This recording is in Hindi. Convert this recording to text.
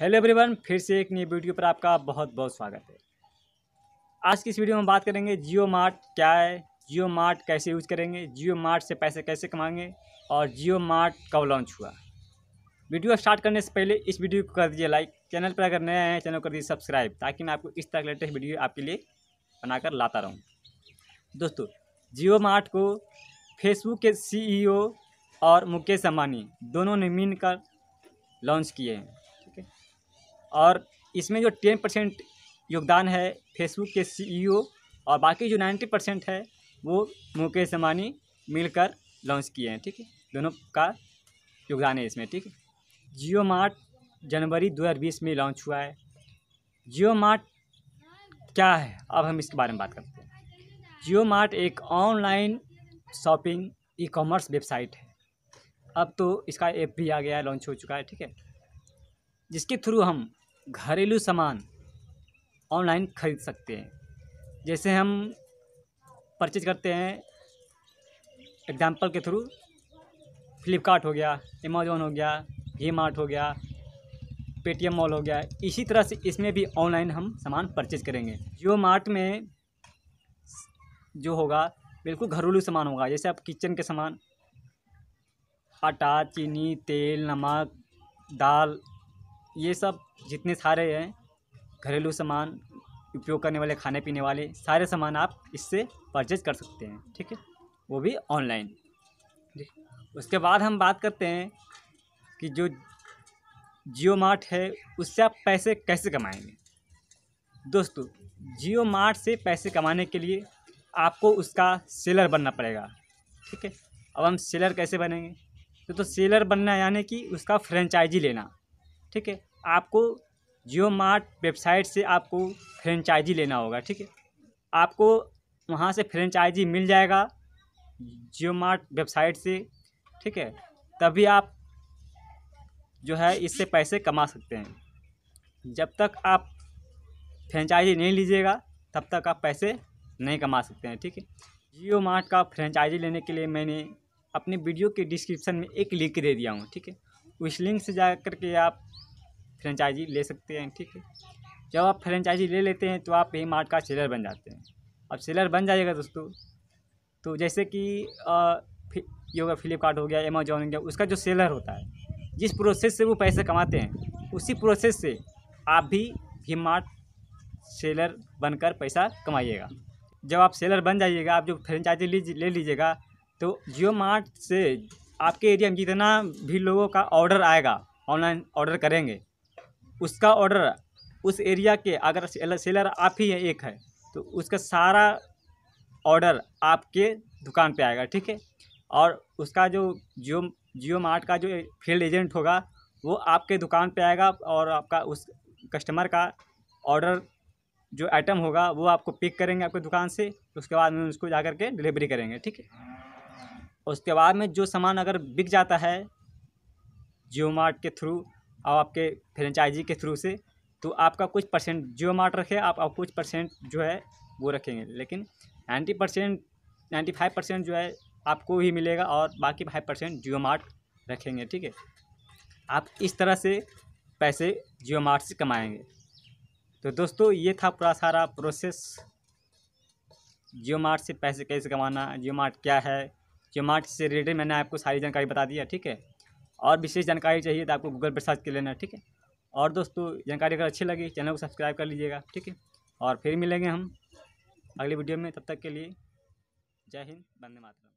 हेलो एवरीवन फिर से एक नई वीडियो पर आपका बहुत बहुत स्वागत है आज की इस वीडियो में बात करेंगे जियो मार्ट क्या है जियो मार्ट कैसे यूज़ करेंगे जियो मार्ट से पैसे कैसे कमाएंगे और जियो मार्ट कब लॉन्च हुआ वीडियो स्टार्ट करने से पहले इस वीडियो को कर दीजिए लाइक चैनल पर अगर नए हैं चैनल कर दीजिए सब्सक्राइब ताकि मैं आपको इस तरह के लेटेस्ट वीडियो आपके लिए बनाकर लाता रहूँ दोस्तों जियो मार्ट को फेसबुक के सीईओ e और मुकेश अम्बानी दोनों ने मिलकर लॉन्च किए हैं और इसमें जो टेन परसेंट योगदान है फेसबुक के सीईओ e और बाकी जो नाइन्टी परसेंट है वो मुकेश अम्बानी मिलकर लॉन्च किए हैं ठीक है दोनों का योगदान है इसमें ठीक है जियो मार्ट जनवरी बीस में लॉन्च हुआ है जियो मार्ट क्या है अब हम इसके बारे में बात करते हैं जियो मार्ट एक online shopping e commerce website है अब तो इसका ऐप भी आ गया है लॉन्च हो चुका है ठीक है जिसके थ्रू हम घरेलू सामान ऑनलाइन ख़रीद सकते हैं जैसे हम परचेज करते हैं एग्ज़ाम्पल के थ्रू फ्लिपकार्ट हो गया अमेजोन हो गया वी मार्ट हो गया पेटीएम मॉल हो गया इसी तरह से इसमें भी ऑनलाइन हम सामान परचेज करेंगे जियो मार्ट में जो होगा बिल्कुल घरेलू सामान होगा जैसे आप किचन के सामान आटा चीनी तेल नमक दाल ये सब जितने सारे हैं घरेलू सामान उपयोग करने वाले खाने पीने वाले सारे सामान आप इससे परचेज कर सकते हैं ठीक है वो भी ऑनलाइन उसके बाद हम बात करते हैं कि जो जियो मार्ट है उससे आप पैसे कैसे कमाएंगे दोस्तों जियो मार्ट से पैसे कमाने के लिए आपको उसका सेलर बनना पड़ेगा ठीक है अब हम सेलर कैसे बनेंगे तो, तो सेलर बनना यानी कि उसका फ्रेंचाइजी लेना ठीक है आपको जियो मार्ट वेबसाइट से आपको फ्रेंचाइजी लेना होगा ठीक है आपको वहाँ से फ्रेंचाइजी मिल जाएगा जियो मार्ट वेबसाइट से ठीक है तभी आप जो है इससे पैसे कमा सकते हैं जब तक आप फ्रेंचाइजी नहीं लीजिएगा तब तक आप पैसे नहीं कमा सकते हैं ठीक है जियो मार्ट का फ्रेंचाइजी लेने के लिए मैंने अपने वीडियो के डिस्क्रिप्शन में एक लिंक दे दिया हूँ ठीक है उस लिंक से जा कर के आप फ्रेंचाइजी ले सकते हैं ठीक है जब आप फ्रेंचाइजी ले लेते हैं तो आप पे मार्ट का सेलर बन जाते हैं अब सेलर बन जाएगा दोस्तों तो जैसे कि ये होगा फ्लिपकार्ट हो गया अमेजोन हो गया उसका जो सेलर होता है जिस प्रोसेस से वो पैसे कमाते हैं उसी प्रोसेस से आप भी भीम मार्ट सेलर बनकर पैसा कमाइएगा जब आप सेलर बन जाइएगा आप जो फ्रेंचाइजी ले लीजिएगा तो जियो मार्ट से आपके एरिया में जितना भी लोगों का ऑर्डर आएगा ऑनलाइन ऑर्डर करेंगे उसका ऑर्डर उस एरिया के अगर सेलर आप ही हैं एक है तो उसका सारा ऑर्डर आपके दुकान पे आएगा ठीक है और उसका जो जियो जियो मार्ट का जो फील्ड एजेंट होगा वो आपके दुकान पे आएगा और आपका उस कस्टमर का ऑर्डर जो आइटम होगा वो आपको पिक करेंगे आपके दुकान से उसके बाद में उसको जा करके डिलीवरी करेंगे ठीक है उसके बाद में जो सामान अगर बिक जाता है जियो मार्ट के थ्रू और आपके फ्रेंचाइजी के थ्रू से तो आपका कुछ परसेंट जियो मार्ट रखे आप, आप कुछ परसेंट जो है वो रखेंगे लेकिन ninety percent ninety five percent जो है आपको ही मिलेगा और बाकी फाइव परसेंट जियो मार्ट रखेंगे ठीक है आप इस तरह से पैसे जियो मार्ट से कमाएंगे तो दोस्तों ये था पूरा सारा प्रोसेस जियो मार्ट से पैसे कैसे कमाना जियो मार्ट क्या है जो मार्च से रिलेटेड मैंने आपको सारी जानकारी बता दी है ठीक है और विशेष जानकारी चाहिए तो आपको गूगल पर सर्च कर लेना ठीक है और दोस्तों जानकारी अगर अच्छी लगी चैनल को सब्सक्राइब कर लीजिएगा ठीक है और फिर मिलेंगे हम अगली वीडियो में तब तक के लिए जय हिंद बंदे मातरम